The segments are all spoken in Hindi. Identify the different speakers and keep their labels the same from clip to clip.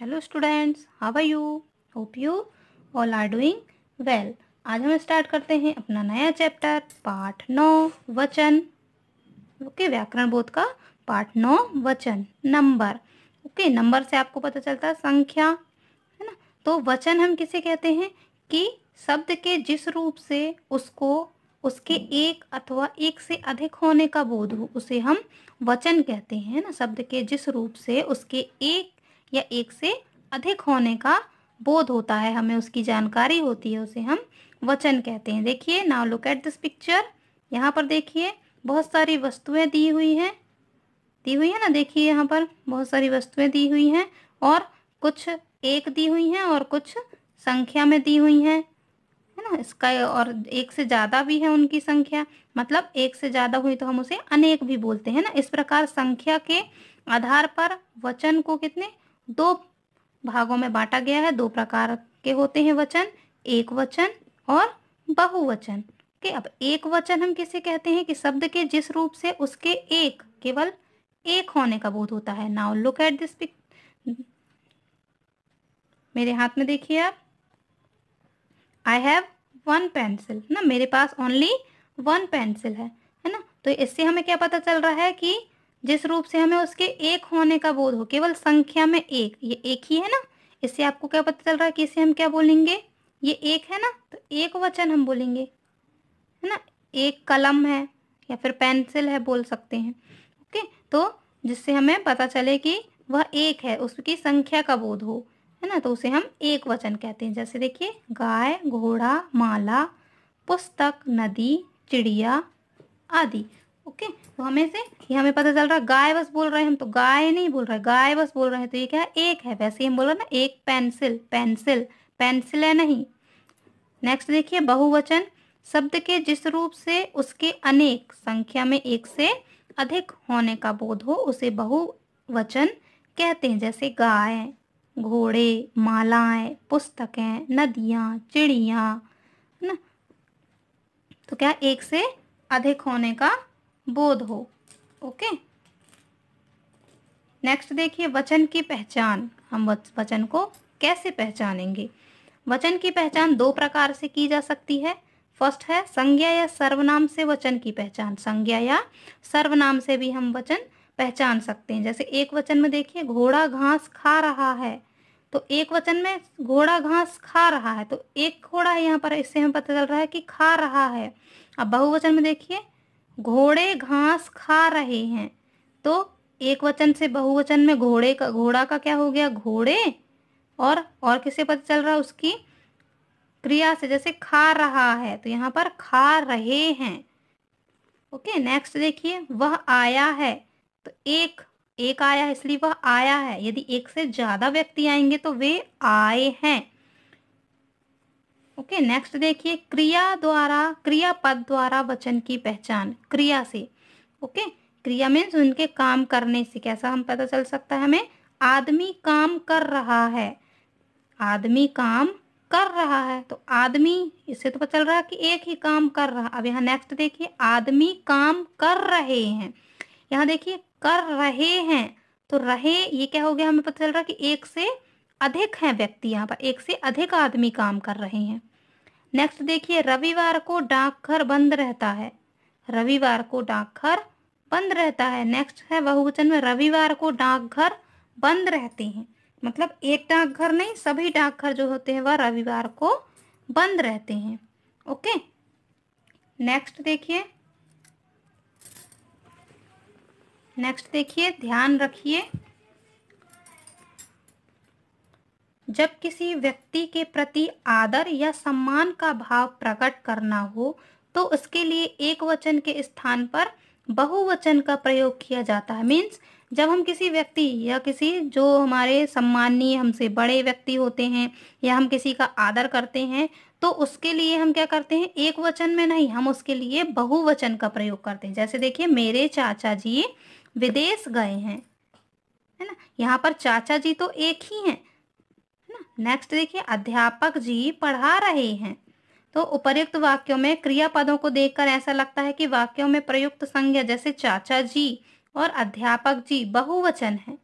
Speaker 1: hello students how are you hope you all are doing well आज हम स्टार्ट करते हैं अपना नया चैप्टर पाठ नौ वचन ओके व्याकरण बोध का पाठ नौ वचन नंबर ओके नंबर से आपको पता चलता है संख्या है ना तो वचन हम किसे कहते हैं कि शब्द के जिस रूप से उसको उसके एक अथवा एक से अधिक होने का बोध हो उसे हम वचन कहते हैं ना शब्द के जिस रूप से उसके एक या एक से अधिक होने का बोध होता है हमें उसकी जानकारी होती है उसे हम वचन कहते हैं देखिए now look at this picture यहाँ पर देखिए बहुत सारी वस्तुएं दी हुई हैं दी हुई है ना देखिए यहाँ पर बहुत सारी वस्तुएं दी हुई हैं और कुछ एक दी हुई हैं और कुछ संख्या में दी हुई हैं है ना इसका और एक से ज़्यादा भी है उनकी संख्या मतलब एक से ज़्यादा हुई तो हम उसे अनेक भी बोलते हैं ना इस प्रकार संख्या के आधार पर वचन को कितने दो भागों में बांटा गया है दो प्रकार के होते हैं वचन एक वचन और बहुवचन के अब एक वचन हम किसे कहते हैं कि शब्द के जिस रूप से उसके एक केवल एक होने का बोध होता है now look at this pic मेरे हाथ में देखिए आप आई हैव वन पेंसिल ना मेरे पास ओनली वन पेंसिल है है ना तो इससे हमें क्या पता चल रहा है कि जिस रूप से हमें उसके एक होने का बोध हो केवल संख्या में एक ये एक ही है ना इससे आपको क्या पता चल रहा है कि इसे हम क्या बोलेंगे ये एक है ना तो एक वचन हम बोलेंगे है ना एक कलम है या फिर पेंसिल है बोल सकते हैं ओके तो जिससे हमें पता चले कि वह एक है उसकी संख्या का बोध हो है ना तो उसे हम एक वचन कहते हैं जैसे देखिए गाय घोड़ा माला पुस्तक नदी चिड़िया आदि ओके तो हमें से ये हमें पता चल रहा है गाय बस बोल रहे हैं हम तो गाय नहीं बोल रहे गाय बस बोल रहे हैं तो ये क्या है एक है वैसे हम बोल रहे ना एक पेंसिल पेंसिल पेंसिल है नहीं नेक्स्ट देखिए बहुवचन शब्द के जिस रूप से उसके अनेक संख्या में एक से अधिक होने का बोध हो उसे बहुवचन कहते हैं जैसे गाय घोड़े मालाएं पुस्तकें नदियां चिड़िया है ना तो क्या एक से अधिक होने का बोध हो ओके नेक्स्ट देखिए वचन की पहचान हम वचन को कैसे पहचानेंगे वचन की पहचान दो प्रकार से की जा सकती है फर्स्ट है संज्ञा या सर्वनाम से वचन की पहचान संज्ञा या सर्वनाम से भी हम वचन पहचान सकते हैं जैसे एक वचन में देखिए घोड़ा घास खा रहा है तो एक वचन में घोड़ा घास खा रहा है तो एक घोड़ा है यहाँ पर इससे हमें पता चल रहा है कि खा रहा है अब बहुवचन में देखिए घोड़े घास खा रहे हैं तो एक वचन से बहुवचन में घोड़े का घोड़ा का क्या हो गया घोड़े और और किसे पता चल रहा है उसकी क्रिया से जैसे खा रहा है तो यहाँ पर खा रहे हैं ओके नेक्स्ट देखिए वह आया है तो एक एक आया है इसलिए वह आया है यदि एक से ज़्यादा व्यक्ति आएंगे तो वे आए हैं ओके नेक्स्ट देखिए क्रिया द्वारा क्रिया पद द्वारा वचन की पहचान क्रिया से ओके क्रिया मीन्स उनके काम करने से कैसा हम पता चल सकता है हमें आदमी काम कर रहा है आदमी काम कर रहा है तो आदमी इससे तो पता चल रहा है कि एक ही काम कर रहा अब यहाँ नेक्स्ट देखिए आदमी काम कर रहे हैं यहाँ देखिए कर रहे हैं तो रहे ये क्या हो गया हमें पता चल रहा है कि एक से अधिक हैं व्यक्ति यहाँ पर एक से अधिक आदमी काम कर रहे हैं नेक्स्ट देखिए रविवार को डाकघर बंद रहता है रविवार को डाकघर बंद रहता है नेक्स्ट है बहुवचन में रविवार को डाकघर बंद रहते हैं मतलब एक डाकघर नहीं सभी डाकघर जो होते हैं वह रविवार को बंद रहते हैं ओके नेक्स्ट देखिए नेक्स्ट देखिए ध्यान रखिए जब किसी व्यक्ति के प्रति आदर या सम्मान का भाव प्रकट करना हो तो उसके लिए एक वचन के स्थान पर बहुवचन का प्रयोग किया जाता है मीन्स जब हम किसी व्यक्ति या किसी जो हमारे सम्माननीय हमसे बड़े व्यक्ति होते हैं या हम किसी का आदर करते हैं तो उसके लिए हम क्या करते हैं एक वचन में नहीं हम उसके लिए बहुवचन का प्रयोग करते हैं जैसे देखिए मेरे चाचा जी विदेश गए हैं है ना यहाँ पर चाचा जी तो एक ही हैं नेक्स्ट देखिए अध्यापक जी पढ़ा रहे हैं तो उपयुक्त वाक्यों में क्रिया पदों को देखकर ऐसा लगता है कि वाक्यों में प्रयुक्त संज्ञा जैसे चाचा जी और अध्यापक जी बहुवचन है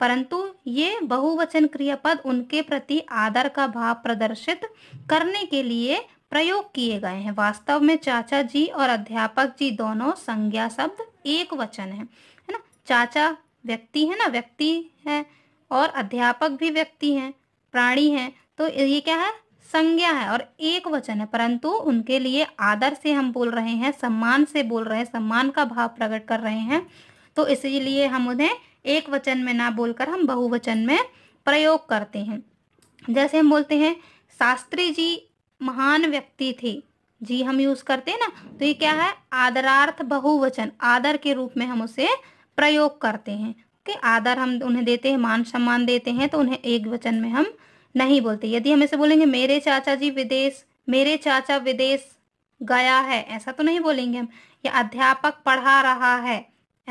Speaker 1: परंतु ये बहुवचन क्रियापद उनके प्रति आदर का भाव प्रदर्शित करने के लिए प्रयोग किए गए हैं वास्तव में चाचा जी और अध्यापक जी दोनों संज्ञा शब्द एक वचन है है ना चाचा व्यक्ति है ना व्यक्ति है और अध्यापक भी व्यक्ति हैं प्राणी हैं तो ये क्या है संज्ञा है और एक वचन है परंतु उनके लिए आदर से हम बोल रहे हैं सम्मान से बोल रहे हैं सम्मान का भाव प्रकट कर रहे हैं तो इसीलिए हम उन्हें एक वचन में ना बोलकर हम बहुवचन में प्रयोग करते हैं जैसे हम बोलते हैं शास्त्री जी महान व्यक्ति थे जी हम यूज करते हैं ना तो ये क्या है आदरार्थ बहुवचन आदर के रूप में हम उसे प्रयोग करते हैं कि आदर हम उन्हें देते हैं मान सम्मान देते हैं तो उन्हें एक वचन में हम नहीं बोलते यदि हम ऐसे बोलेंगे मेरे चाचा जी विदेश मेरे चाचा विदेश गया है ऐसा तो नहीं बोलेंगे हम या अध्यापक पढ़ा रहा है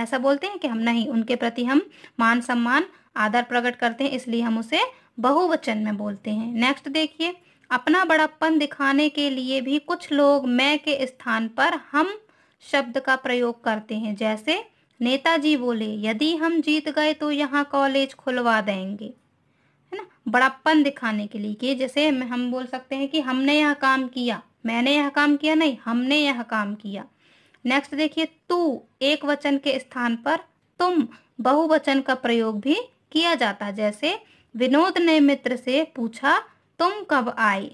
Speaker 1: ऐसा बोलते हैं कि हम नहीं उनके प्रति हम मान सम्मान आदर प्रकट करते हैं इसलिए हम उसे बहुवचन में बोलते हैं नेक्स्ट देखिए अपना बड़प्पन दिखाने के लिए भी कुछ लोग मैं के स्थान पर हम शब्द का प्रयोग करते हैं जैसे नेताजी बोले यदि हम जीत गए तो यहाँ कॉलेज खुलवा देंगे है ना बड़ापन दिखाने के लिए कि जैसे हम बोल सकते हैं कि हमने यह काम किया मैंने यह काम किया नहीं हमने यह काम किया नेक्स्ट देखिए तू एक वचन के स्थान पर तुम बहुवचन का प्रयोग भी किया जाता जैसे विनोद ने मित्र से पूछा तुम कब आए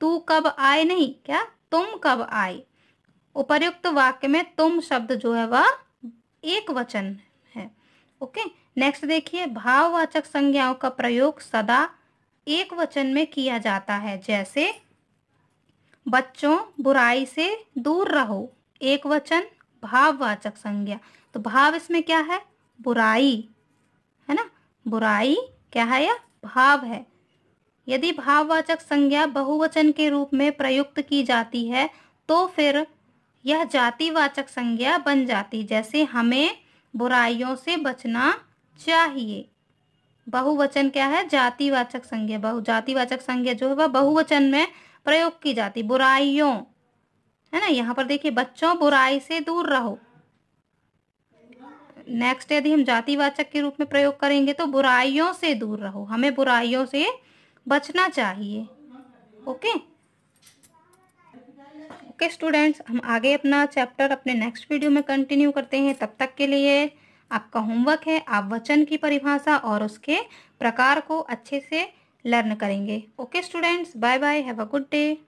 Speaker 1: तू कब आए नहीं क्या तुम कब आए उपर्युक्त वाक्य में तुम शब्द जो है वह एक वचन है ओके नेक्स्ट देखिए भाववाचक संज्ञाओं का प्रयोग सदा एक वचन में किया जाता है जैसे बच्चों बुराई से दूर रहो एक वचन भाववाचक संज्ञा तो भाव इसमें क्या है बुराई है ना बुराई क्या है या भाव है यदि भाववाचक संज्ञा बहुवचन के रूप में प्रयुक्त की जाती है तो फिर यह जातिवाचक संज्ञा बन जाती जैसे हमें बुराइयों से बचना चाहिए बहुवचन क्या है जातिवाचक संज्ञा बहु जातिवाचक संज्ञा जो है वह बहुवचन में प्रयोग की जाती बुराइयों है ना यहाँ पर देखिए बच्चों बुराई से दूर रहो नेक्स्ट यदि हम जातिवाचक के रूप में प्रयोग करेंगे तो बुराइयों से दूर रहो हमें बुराइयों से बचना चाहिए ओके ओके स्टूडेंट्स हम आगे अपना चैप्टर अपने नेक्स्ट वीडियो में कंटिन्यू करते हैं तब तक के लिए आपका होमवर्क है आप वचन की परिभाषा और उसके प्रकार को अच्छे से लर्न करेंगे okay students bye bye have a good day